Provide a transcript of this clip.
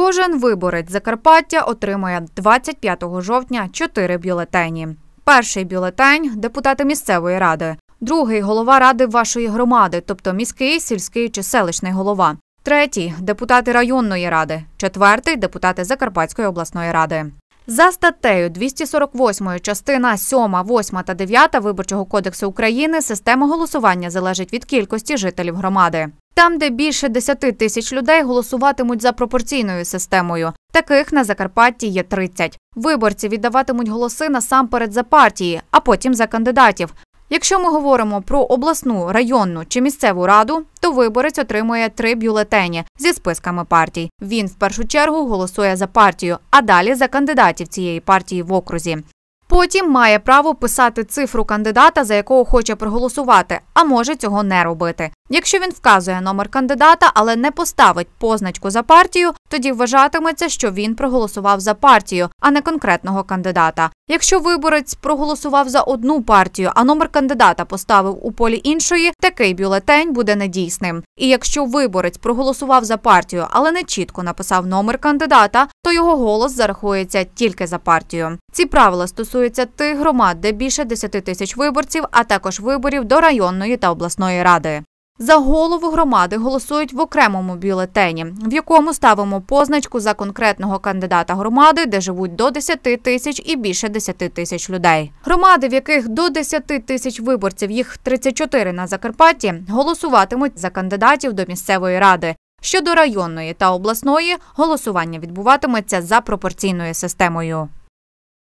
Кожен виборець Закарпаття отримає 25 жовтня чотири бюлетені. Перший бюлетень депутати місцевої ради, другий голова ради вашої громади, тобто міський, сільський чи селищний голова. Третій депутати районної ради, четвертий депутати Закарпатської обласної ради. За статтею 248 частина 7, 8 та 9 Виборчого кодексу України система голосування залежить від кількості жителів громади. Там, де більше 10 тисяч людей голосуватимуть за пропорційною системою. Таких на Закарпатті є 30. Виборці віддаватимуть голоси насамперед за партії, а потім за кандидатів. Якщо ми говоримо про обласну, районну чи місцеву раду, то виборець отримує три бюлетені зі списками партій. Він в першу чергу голосує за партію, а далі за кандидатів цієї партії в окрузі. Потім має право писати цифру кандидата, за якого хоче проголосувати, а може цього не робити. Якщо він вказує номер кандидата, але не поставить позначку за партію, тоді вважатиметься, що він проголосував за партію, а не конкретного кандидата. Якщо виборець проголосував за одну партію, а номер кандидата поставив у полі іншої, такий бюлетень буде недійсним. І якщо виборець проголосував за партію, але не чітко написав номер кандидата, то його голос зарахується тільки за партію. Ці правила стосуються тих громад, де більше 10 тисяч виборців, а також виборів до районної та обласної ради. За голову громади голосують в окремому бюлетені, в якому ставимо позначку за конкретного кандидата громади, де живуть до 10 тисяч і більше 10 тисяч людей. Громади, в яких до 10 тисяч виборців, їх 34 на Закарпатті, голосуватимуть за кандидатів до місцевої ради. Щодо районної та обласної голосування відбуватиметься за пропорційною системою.